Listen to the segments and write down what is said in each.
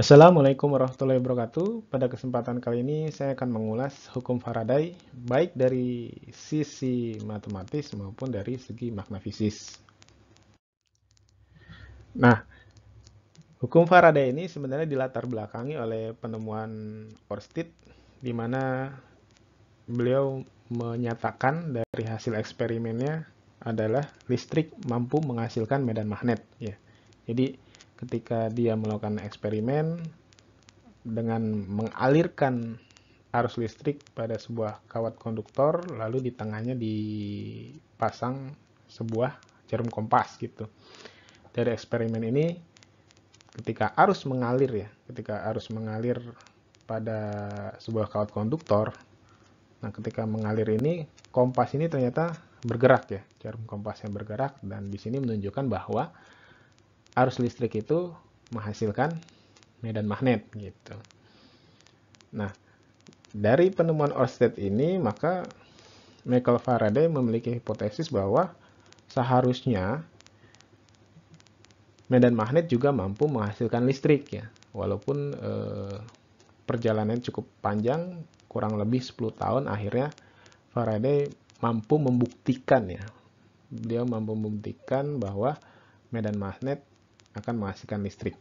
Assalamualaikum warahmatullahi wabarakatuh. Pada kesempatan kali ini saya akan mengulas hukum Faraday baik dari sisi matematis maupun dari segi makna fisis. Nah, hukum Faraday ini sebenarnya dilatar belakangi oleh penemuan Oersted di mana beliau menyatakan dari hasil eksperimennya adalah listrik mampu menghasilkan medan magnet ya. Jadi ketika dia melakukan eksperimen dengan mengalirkan arus listrik pada sebuah kawat konduktor lalu di tengahnya dipasang sebuah jarum kompas gitu. Dari eksperimen ini ketika arus mengalir ya, ketika arus mengalir pada sebuah kawat konduktor. Nah, ketika mengalir ini kompas ini ternyata bergerak ya, jarum kompasnya bergerak dan di sini menunjukkan bahwa arus listrik itu menghasilkan medan magnet gitu. Nah, dari penemuan Oersted ini maka Michael Faraday memiliki hipotesis bahwa seharusnya medan magnet juga mampu menghasilkan listrik ya. Walaupun eh, perjalanannya cukup panjang, kurang lebih 10 tahun akhirnya Faraday mampu membuktikan ya. Dia mampu membuktikan bahwa medan magnet akan menghasilkan listrik.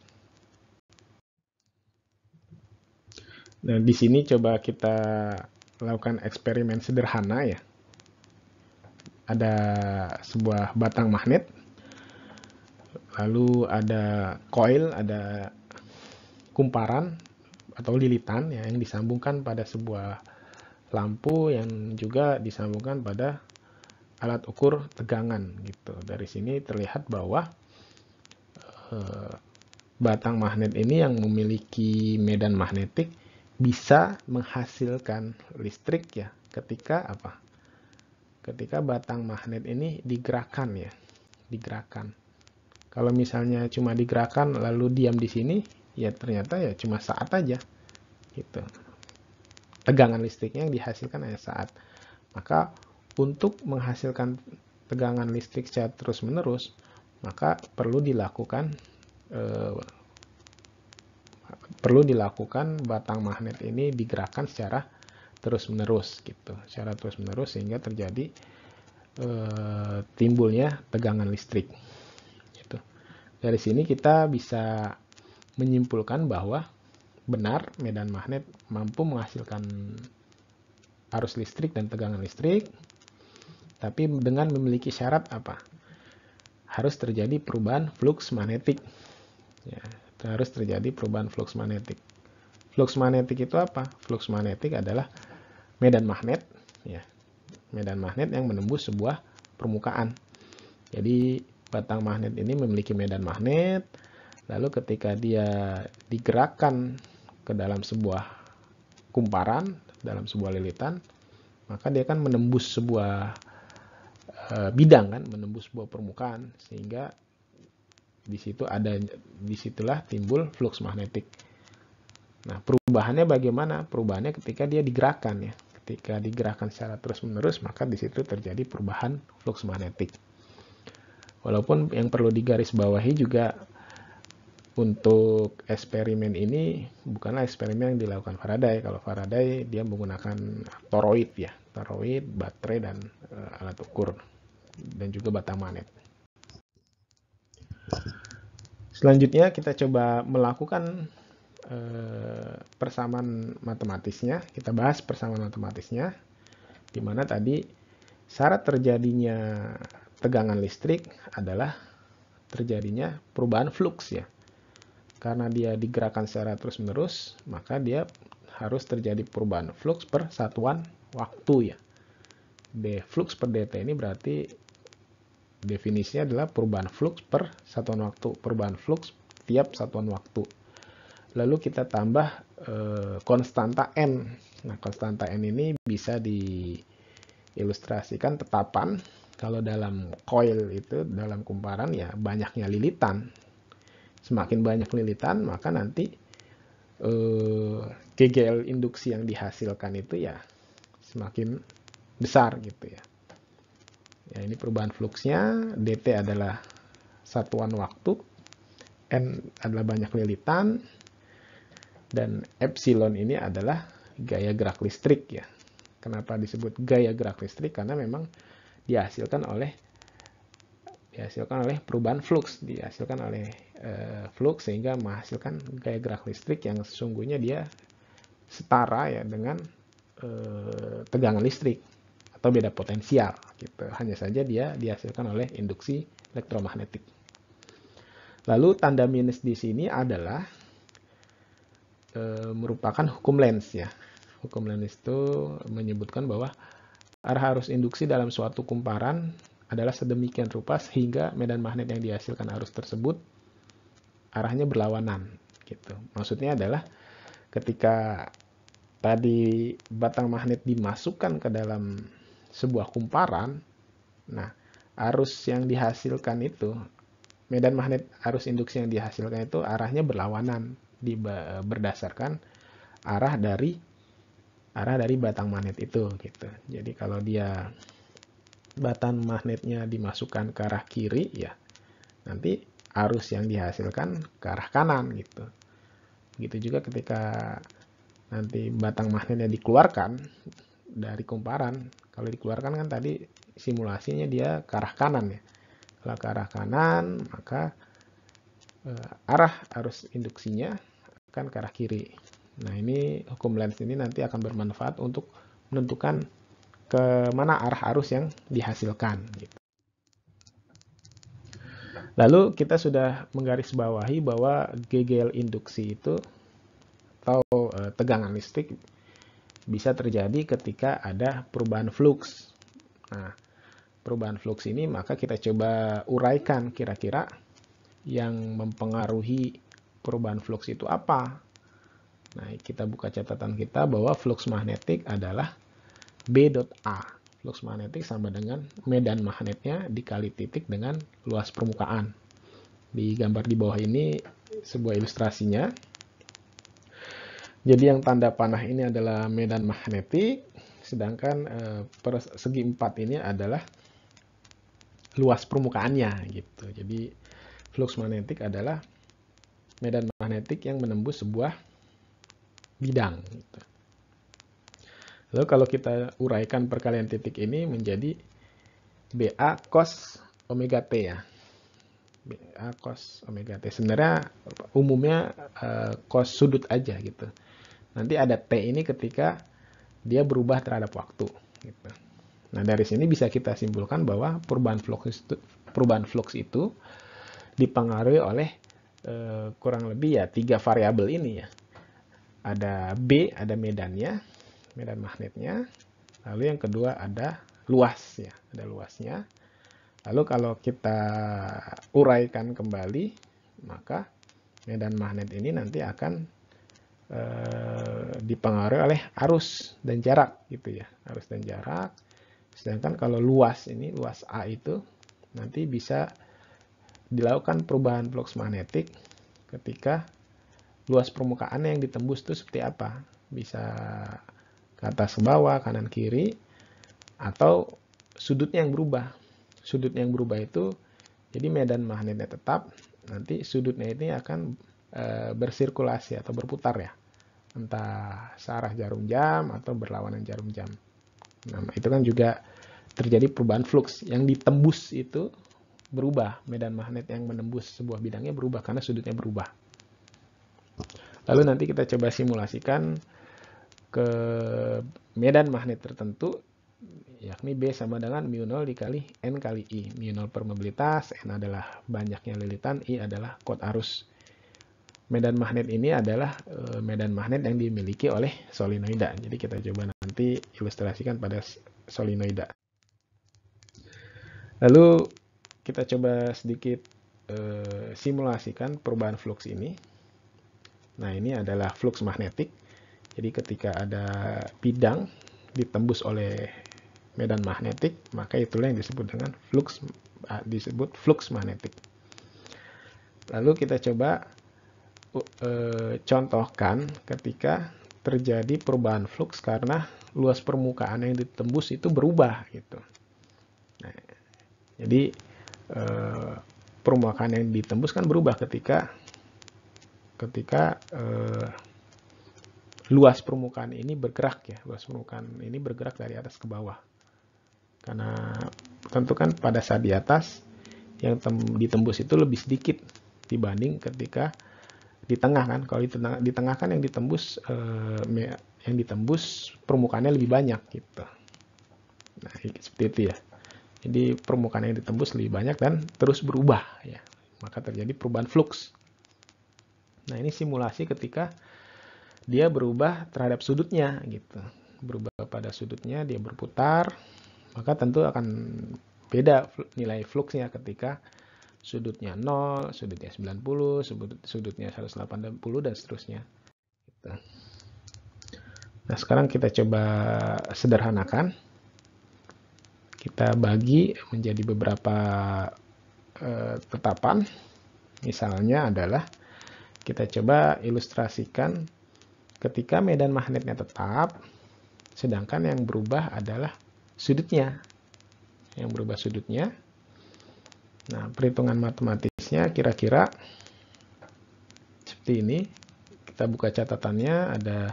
Nah, di sini coba kita lakukan eksperimen sederhana ya. Ada sebuah batang magnet, lalu ada koil, ada kumparan atau lilitan ya, yang disambungkan pada sebuah lampu yang juga disambungkan pada alat ukur tegangan gitu. Dari sini terlihat bahwa Eh, batang magnet ini yang memiliki medan magnetik bisa menghasilkan listrik ya ketika apa? Ketika batang magnet ini digerakkan ya, digerakkan. Kalau misalnya cuma digerakkan lalu diam di sini, ya ternyata ya cuma saat aja. Gitu. Tegangan listriknya yang dihasilkan hanya saat. Maka untuk menghasilkan tegangan listrik secara terus-menerus, maka perlu dilakukan eh, perlu dilakukan batang magnet ini digerakkan secara terus-menerus gitu, secara terus-menerus sehingga terjadi eh, timbulnya tegangan listrik. Gitu. Dari sini kita bisa menyimpulkan bahwa benar medan magnet mampu menghasilkan arus listrik dan tegangan listrik, tapi dengan memiliki syarat apa? harus terjadi perubahan flux magnetik. Ya, harus terjadi perubahan flux magnetik. Flux magnetik itu apa? Flux magnetik adalah medan magnet, ya, medan magnet yang menembus sebuah permukaan. Jadi batang magnet ini memiliki medan magnet, lalu ketika dia digerakkan ke dalam sebuah kumparan, dalam sebuah lilitan, maka dia akan menembus sebuah Eh, bidang kan menembus sebuah permukaan sehingga di situ ada di situlah timbul flux magnetik. Nah perubahannya bagaimana? Perubahannya ketika dia digerakkan ya. Ketika digerakkan secara terus menerus maka di situ terjadi perubahan flux magnetik. Walaupun yang perlu digarisbawahi juga untuk eksperimen ini bukanlah eksperimen yang dilakukan Faraday. Kalau Faraday dia menggunakan toroid ya, toroid, baterai dan e, alat ukur dan juga batang magnet. Selanjutnya kita coba melakukan eh, persamaan matematisnya. Kita bahas persamaan matematisnya, di mana tadi syarat terjadinya tegangan listrik adalah terjadinya perubahan flux ya. Karena dia digerakkan secara terus-menerus, maka dia harus terjadi perubahan flux per satuan waktu ya. D flux per dt ini berarti Definisinya adalah perubahan flux per satuan waktu, perubahan flux tiap satuan waktu. Lalu kita tambah e, konstanta n. Nah, konstanta n ini bisa diilustrasikan tetapan kalau dalam coil itu dalam kumparan ya banyaknya lilitan. Semakin banyak lilitan, maka nanti eh, GGL induksi yang dihasilkan itu ya semakin besar gitu ya. Ya, ini perubahan fluxnya, DT adalah satuan waktu, N adalah banyak lilitan, dan epsilon ini adalah gaya gerak listrik ya. Kenapa disebut gaya gerak listrik? Karena memang dihasilkan oleh dihasilkan oleh perubahan flux, dihasilkan oleh e, flux sehingga menghasilkan gaya gerak listrik yang sesungguhnya dia setara ya dengan e, tegangan listrik atau beda potensial gitu. Hanya saja dia dihasilkan oleh induksi elektromagnetik. Lalu tanda minus di sini adalah e, merupakan hukum lens ya. Hukum lens itu menyebutkan bahwa arah arus induksi dalam suatu kumparan adalah sedemikian rupa sehingga medan magnet yang dihasilkan arus tersebut arahnya berlawanan gitu. Maksudnya adalah ketika tadi batang magnet dimasukkan ke dalam sebuah kumparan, nah arus yang dihasilkan itu, medan magnet arus induksi yang dihasilkan itu arahnya berlawanan di, berdasarkan arah dari arah dari batang magnet itu gitu. Jadi kalau dia batang magnetnya dimasukkan ke arah kiri ya nanti arus yang dihasilkan ke arah kanan gitu. Begitu juga ketika nanti batang magnetnya dikeluarkan dari kumparan kalau dikeluarkan kan tadi simulasinya dia ke arah kanan ya. Kalau ke arah kanan, maka eh, arah arus induksinya akan ke arah kiri. Nah, ini hukum lens ini nanti akan bermanfaat untuk menentukan ke mana arah arus yang dihasilkan. Gitu. Lalu kita sudah menggarisbawahi bahwa GGL induksi itu atau eh, tegangan listrik bisa terjadi ketika ada perubahan flux. Nah, perubahan flux ini maka kita coba uraikan kira-kira yang mempengaruhi perubahan flux itu apa. Nah, kita buka catatan kita bahwa flux magnetik adalah B.A. Flux magnetik sama dengan medan magnetnya dikali titik dengan luas permukaan. Di gambar di bawah ini sebuah ilustrasinya jadi yang tanda panah ini adalah medan magnetik, sedangkan eh, per empat ini adalah luas permukaannya gitu. Jadi flux magnetik adalah medan magnetik yang menembus sebuah bidang. Gitu. Lalu kalau kita uraikan perkalian titik ini menjadi BA cos omega t ya. BA cos omega t. Sebenarnya umumnya uh, cos sudut aja gitu. Nanti ada T ini ketika dia berubah terhadap waktu. Gitu. Nah, dari sini bisa kita simpulkan bahwa perubahan flux itu, perubahan flux itu dipengaruhi oleh eh, kurang lebih ya tiga variabel ini ya. Ada B, ada medannya, medan magnetnya. Lalu yang kedua ada luas ya, ada luasnya. Lalu kalau kita uraikan kembali, maka medan magnet ini nanti akan Eh, dipengaruhi oleh arus dan jarak gitu ya arus dan jarak sedangkan kalau luas ini luas A itu nanti bisa dilakukan perubahan flux magnetik ketika luas permukaan yang ditembus itu seperti apa bisa ke atas ke bawah kanan kiri atau sudutnya yang berubah sudut yang berubah itu jadi medan magnetnya tetap nanti sudutnya ini akan eh, bersirkulasi atau berputar ya entah searah jarum jam atau berlawanan jarum jam. Nah, itu kan juga terjadi perubahan flux yang ditembus itu berubah. Medan magnet yang menembus sebuah bidangnya berubah karena sudutnya berubah. Lalu nanti kita coba simulasikan ke medan magnet tertentu yakni B sama dengan mu 0 dikali N kali I. Mu 0 permeabilitas, N adalah banyaknya lilitan, I adalah kuat arus medan magnet ini adalah eh, medan magnet yang dimiliki oleh solenoida. Jadi kita coba nanti ilustrasikan pada solenoida. Lalu kita coba sedikit eh, simulasikan perubahan flux ini. Nah ini adalah flux magnetik. Jadi ketika ada bidang ditembus oleh medan magnetik, maka itulah yang disebut dengan flux eh, disebut flux magnetik. Lalu kita coba uh, contohkan ketika terjadi perubahan flux karena luas permukaan yang ditembus itu berubah gitu. Nah, jadi e, permukaan yang ditembus kan berubah ketika ketika e, luas permukaan ini bergerak ya, luas permukaan ini bergerak dari atas ke bawah. Karena tentu kan pada saat di atas yang ditembus itu lebih sedikit dibanding ketika di tengah kan kalau di tengah di tengah kan yang ditembus eh, yang ditembus permukaannya lebih banyak gitu nah seperti itu ya jadi permukaan yang ditembus lebih banyak dan terus berubah ya maka terjadi perubahan flux nah ini simulasi ketika dia berubah terhadap sudutnya gitu berubah pada sudutnya dia berputar maka tentu akan beda nilai fluxnya ketika sudutnya 0, sudutnya 90, sudutnya 180 dan seterusnya. Gitu. Nah, sekarang kita coba sederhanakan. Kita bagi menjadi beberapa eh, tetapan. Misalnya adalah kita coba ilustrasikan ketika medan magnetnya tetap, sedangkan yang berubah adalah sudutnya. Yang berubah sudutnya Nah, perhitungan matematisnya kira-kira seperti ini. Kita buka catatannya, ada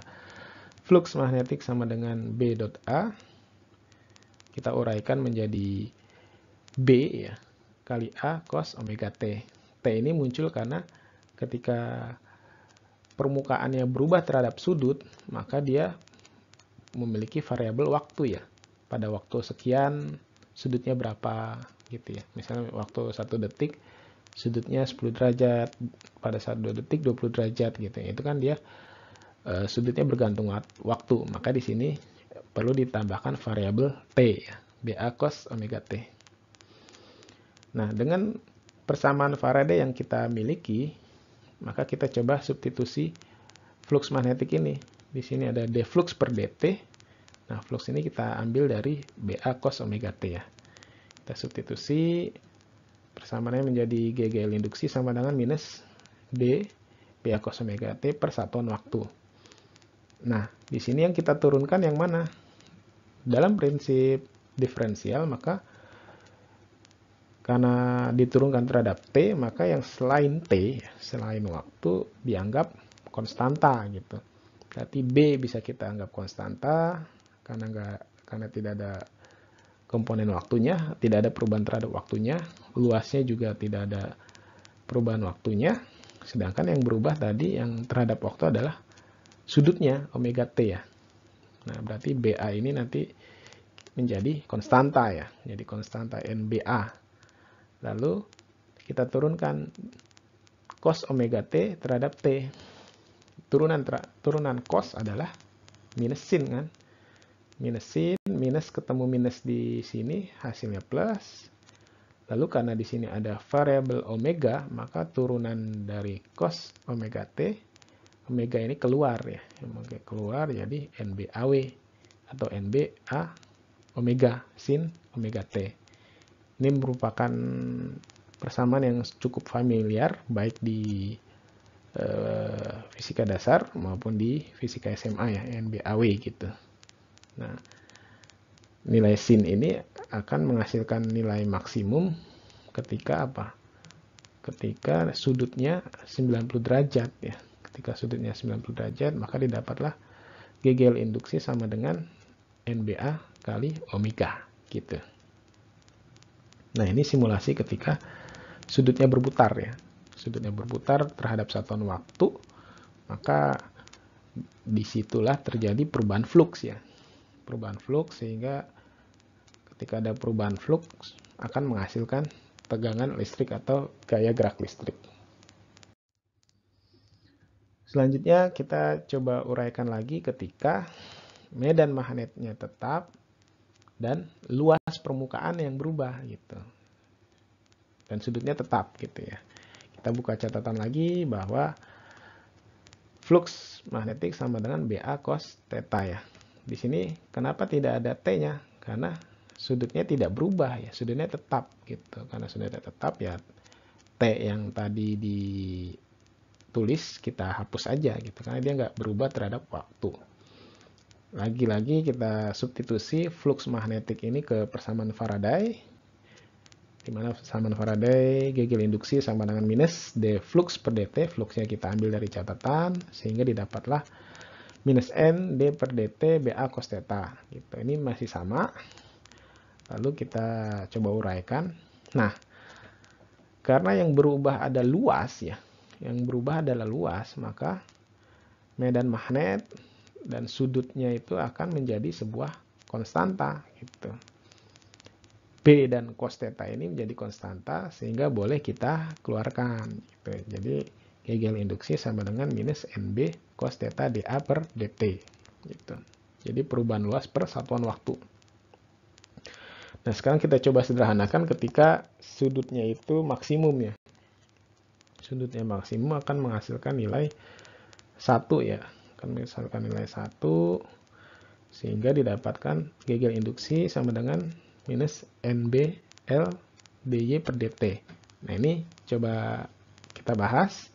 flux magnetik sama dengan B dot A. Kita uraikan menjadi B ya, kali A cos omega T. T ini muncul karena ketika permukaannya berubah terhadap sudut, maka dia memiliki variabel waktu ya. Pada waktu sekian, sudutnya berapa, gitu ya misalnya waktu satu detik sudutnya 10 derajat pada saat 2 detik 20 derajat gitu ya. itu kan dia e, sudutnya bergantung waktu maka di sini perlu ditambahkan variabel t ya BA cos omega t nah dengan persamaan Faraday yang kita miliki maka kita coba substitusi flux magnetik ini di sini ada d flux per dt nah flux ini kita ambil dari BA cos omega t ya kita substitusi persamaannya menjadi GGL induksi sama dengan minus D BA cos omega T per satuan waktu. Nah, di sini yang kita turunkan yang mana? Dalam prinsip diferensial, maka karena diturunkan terhadap T, maka yang selain T, selain waktu, dianggap konstanta gitu. Berarti B bisa kita anggap konstanta, karena enggak karena tidak ada komponen waktunya, tidak ada perubahan terhadap waktunya, luasnya juga tidak ada perubahan waktunya. Sedangkan yang berubah tadi yang terhadap waktu adalah sudutnya omega t ya. Nah, berarti BA ini nanti menjadi konstanta ya, jadi konstanta NBA. Lalu kita turunkan cos omega t terhadap t. Turunan turunan cos adalah minus sin kan, minus sin minus ketemu minus di sini, hasilnya plus. Lalu karena di sini ada variabel omega, maka turunan dari cos omega t, omega ini keluar ya. Omega keluar jadi NBAW atau NBA omega sin omega t. Ini merupakan persamaan yang cukup familiar baik di e, fisika dasar maupun di fisika SMA ya, NBAW gitu. Nah, nilai sin ini akan menghasilkan nilai maksimum ketika apa? Ketika sudutnya 90 derajat ya. Ketika sudutnya 90 derajat, maka didapatlah GGL induksi sama dengan NBA kali omega gitu. Nah, ini simulasi ketika sudutnya berputar ya. Sudutnya berputar terhadap satuan waktu, maka disitulah terjadi perubahan flux ya perubahan flux sehingga ketika ada perubahan flux akan menghasilkan tegangan listrik atau gaya gerak listrik. Selanjutnya kita coba uraikan lagi ketika medan magnetnya tetap dan luas permukaan yang berubah gitu. Dan sudutnya tetap gitu ya. Kita buka catatan lagi bahwa flux magnetik sama dengan BA cos theta ya. Di sini kenapa tidak ada T-nya? Karena sudutnya tidak berubah ya, sudutnya tetap gitu. Karena sudutnya tetap ya T yang tadi ditulis kita hapus aja gitu karena dia nggak berubah terhadap waktu. Lagi-lagi kita substitusi flux magnetik ini ke persamaan Faraday di mana persamaan Faraday gegel induksi sama dengan minus d flux per dt fluxnya kita ambil dari catatan sehingga didapatlah minus N D per DT BA cos theta gitu. Ini masih sama. Lalu kita coba uraikan. Nah, karena yang berubah ada luas ya, yang berubah adalah luas, maka medan magnet dan sudutnya itu akan menjadi sebuah konstanta gitu. B dan cos theta ini menjadi konstanta sehingga boleh kita keluarkan gitu. Jadi Gagal induksi sama dengan minus NB cos theta dA per dt. Gitu. Jadi perubahan luas per satuan waktu. Nah, sekarang kita coba sederhanakan ketika sudutnya itu maksimum ya. Sudutnya maksimum akan menghasilkan nilai 1 ya. Akan menghasilkan nilai 1 sehingga didapatkan gagal induksi sama dengan minus NB L dy per dt. Nah, ini coba kita bahas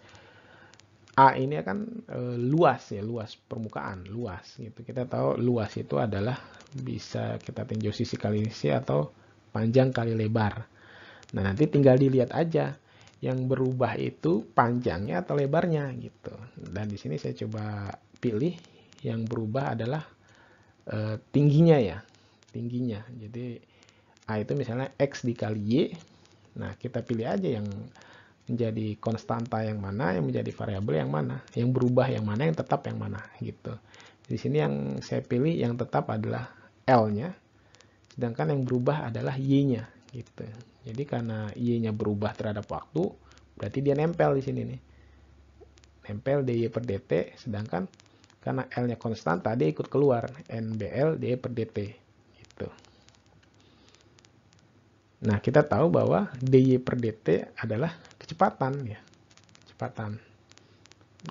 A ini kan e, luas ya, luas permukaan, luas gitu. Kita tahu luas itu adalah bisa kita tinjau sisi kali sisi atau panjang kali lebar. Nah, nanti tinggal dilihat aja yang berubah itu panjangnya atau lebarnya gitu. Dan di sini saya coba pilih yang berubah adalah e, tingginya ya, tingginya. Jadi A itu misalnya X dikali Y. Nah, kita pilih aja yang menjadi konstanta yang mana, yang menjadi variabel yang mana, yang berubah yang mana, yang tetap yang mana gitu. Di sini yang saya pilih yang tetap adalah L-nya, sedangkan yang berubah adalah Y-nya gitu. Jadi karena Y-nya berubah terhadap waktu, berarti dia nempel di sini nih. Nempel DY per DT, sedangkan karena L-nya konstanta, dia ikut keluar. NBL DY per DT. Gitu. Nah, kita tahu bahwa DY per DT adalah kecepatan ya kecepatan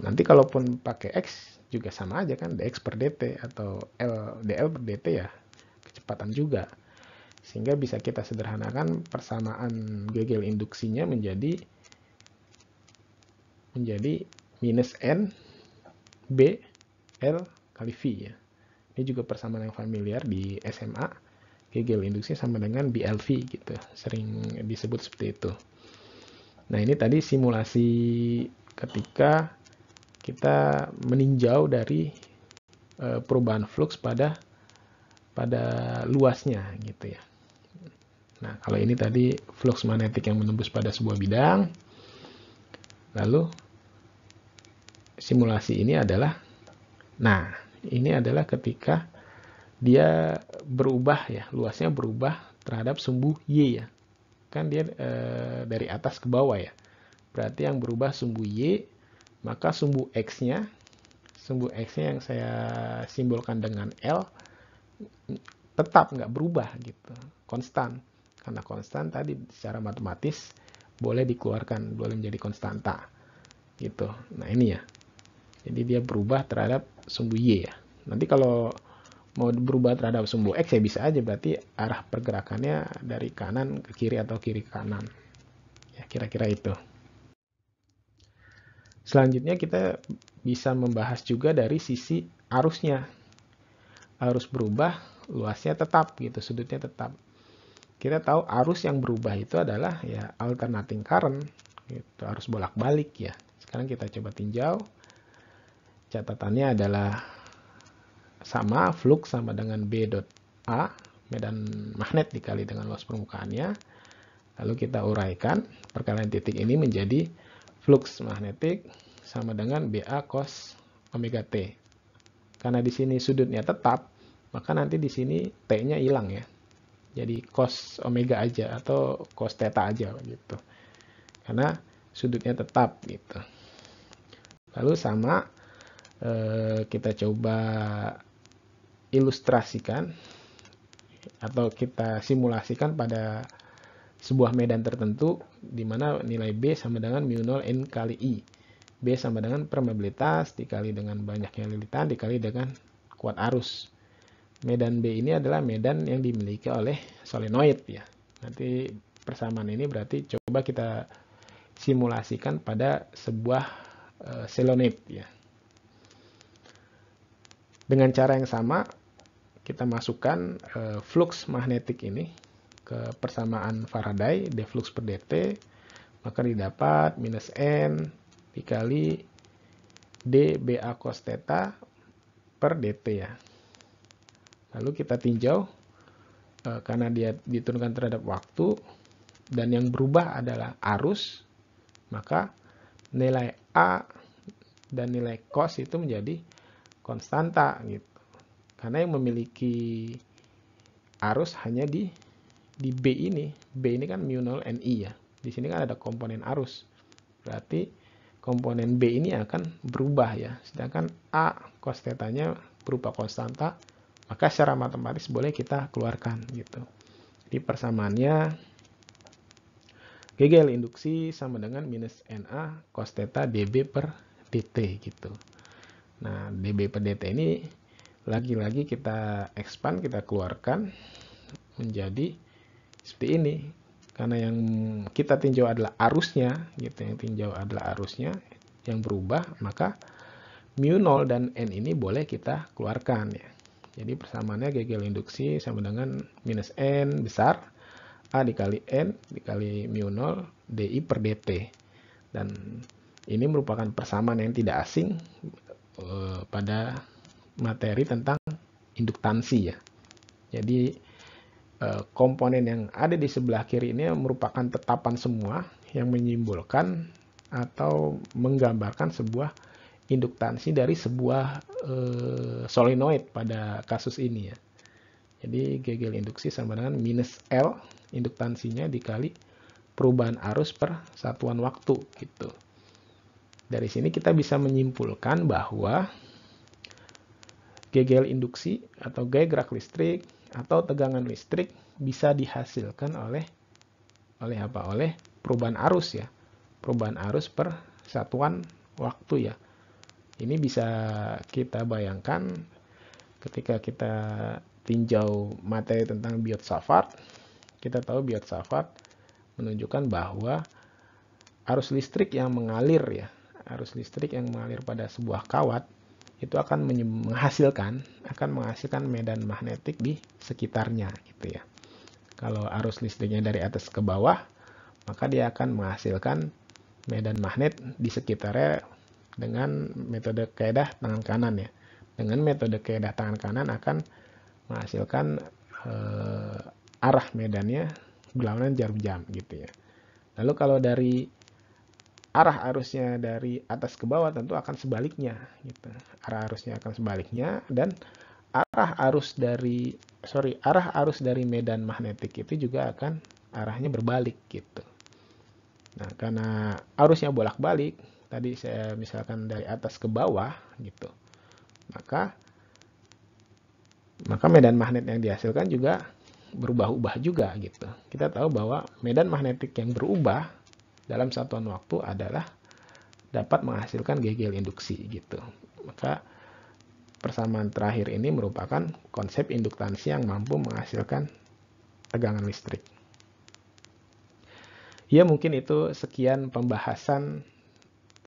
nanti kalaupun pakai X juga sama aja kan dx per dt atau L, dl per dt ya kecepatan juga sehingga bisa kita sederhanakan persamaan gegel induksinya menjadi menjadi minus n b l kali v ya ini juga persamaan yang familiar di SMA gegel induksi sama dengan BLV gitu sering disebut seperti itu Nah, ini tadi simulasi ketika kita meninjau dari eh, perubahan flux pada pada luasnya gitu ya. Nah, kalau ini tadi flux magnetik yang menembus pada sebuah bidang. Lalu simulasi ini adalah nah, ini adalah ketika dia berubah ya, luasnya berubah terhadap sumbu Y ya kan dia e, dari atas ke bawah ya. Berarti yang berubah sumbu Y, maka sumbu X-nya, sumbu X-nya yang saya simbolkan dengan L, tetap nggak berubah gitu, konstan. Karena konstan tadi secara matematis boleh dikeluarkan, boleh menjadi konstanta gitu. Nah ini ya, jadi dia berubah terhadap sumbu Y ya. Nanti kalau mau berubah terhadap sumbu X ya bisa aja berarti arah pergerakannya dari kanan ke kiri atau kiri ke kanan ya kira-kira itu selanjutnya kita bisa membahas juga dari sisi arusnya arus berubah luasnya tetap gitu sudutnya tetap kita tahu arus yang berubah itu adalah ya alternating current gitu arus bolak-balik ya sekarang kita coba tinjau catatannya adalah sama flux sama dengan B dot A medan magnet dikali dengan luas permukaannya lalu kita uraikan perkalian titik ini menjadi flux magnetik sama dengan BA cos omega T karena di sini sudutnya tetap maka nanti di sini T-nya hilang ya jadi cos omega aja atau cos theta aja gitu karena sudutnya tetap gitu lalu sama eh, kita coba ilustrasikan atau kita simulasikan pada sebuah medan tertentu di mana nilai B sama dengan mu 0 N kali I. B sama dengan permeabilitas dikali dengan banyaknya lilitan dikali dengan kuat arus. Medan B ini adalah medan yang dimiliki oleh solenoid ya. Nanti persamaan ini berarti coba kita simulasikan pada sebuah uh, eh, selenoid ya. Dengan cara yang sama kita masukkan uh, flux magnetik ini ke persamaan Faraday, d flux per dt, maka didapat minus n dikali d a cos theta per dt ya. Lalu kita tinjau uh, karena dia diturunkan terhadap waktu dan yang berubah adalah arus, maka nilai A dan nilai cos itu menjadi konstanta gitu karena yang memiliki arus hanya di di B ini. B ini kan mu 0 NI ya. Di sini kan ada komponen arus. Berarti komponen B ini akan berubah ya. Sedangkan A cos tetanya berupa konstanta, maka secara matematis boleh kita keluarkan gitu. Di persamaannya GGL induksi sama dengan minus NA cos theta dB per dt gitu. Nah, dB per dt ini lagi-lagi kita expand kita keluarkan menjadi seperti ini karena yang kita tinjau adalah arusnya gitu yang tinjau adalah arusnya yang berubah maka mu 0 dan n ini boleh kita keluarkan ya jadi persamaannya gagal induksi sama dengan minus n besar a dikali n dikali mu 0 di per dt dan ini merupakan persamaan yang tidak asing eh, pada materi tentang induktansi ya. Jadi eh, komponen yang ada di sebelah kiri ini merupakan tetapan semua yang menyimbolkan atau menggambarkan sebuah induktansi dari sebuah eh, solenoid pada kasus ini ya. Jadi gegel induksi sama dengan minus L induktansinya dikali perubahan arus per satuan waktu gitu. Dari sini kita bisa menyimpulkan bahwa GGL induksi atau gaya gerak listrik atau tegangan listrik bisa dihasilkan oleh oleh apa? Oleh perubahan arus ya. Perubahan arus per satuan waktu ya. Ini bisa kita bayangkan ketika kita tinjau materi tentang biot Savart. Kita tahu biot Savart menunjukkan bahwa arus listrik yang mengalir ya, arus listrik yang mengalir pada sebuah kawat itu akan menghasilkan akan menghasilkan medan magnetik di sekitarnya gitu ya. Kalau arus listriknya dari atas ke bawah, maka dia akan menghasilkan medan magnet di sekitarnya dengan metode kaidah tangan kanan ya. Dengan metode kaidah tangan kanan akan menghasilkan eh, arah medannya berlawanan jarum jam gitu ya. Lalu kalau dari arah arusnya dari atas ke bawah tentu akan sebaliknya gitu. Arah arusnya akan sebaliknya dan arah arus dari sorry arah arus dari medan magnetik itu juga akan arahnya berbalik gitu. Nah karena arusnya bolak-balik tadi saya misalkan dari atas ke bawah gitu maka maka medan magnet yang dihasilkan juga berubah-ubah juga gitu. Kita tahu bahwa medan magnetik yang berubah dalam satuan waktu adalah dapat menghasilkan gegel induksi gitu. Maka persamaan terakhir ini merupakan konsep induktansi yang mampu menghasilkan tegangan listrik. Ya mungkin itu sekian pembahasan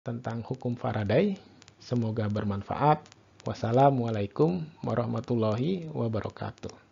tentang hukum Faraday. Semoga bermanfaat. Wassalamualaikum warahmatullahi wabarakatuh.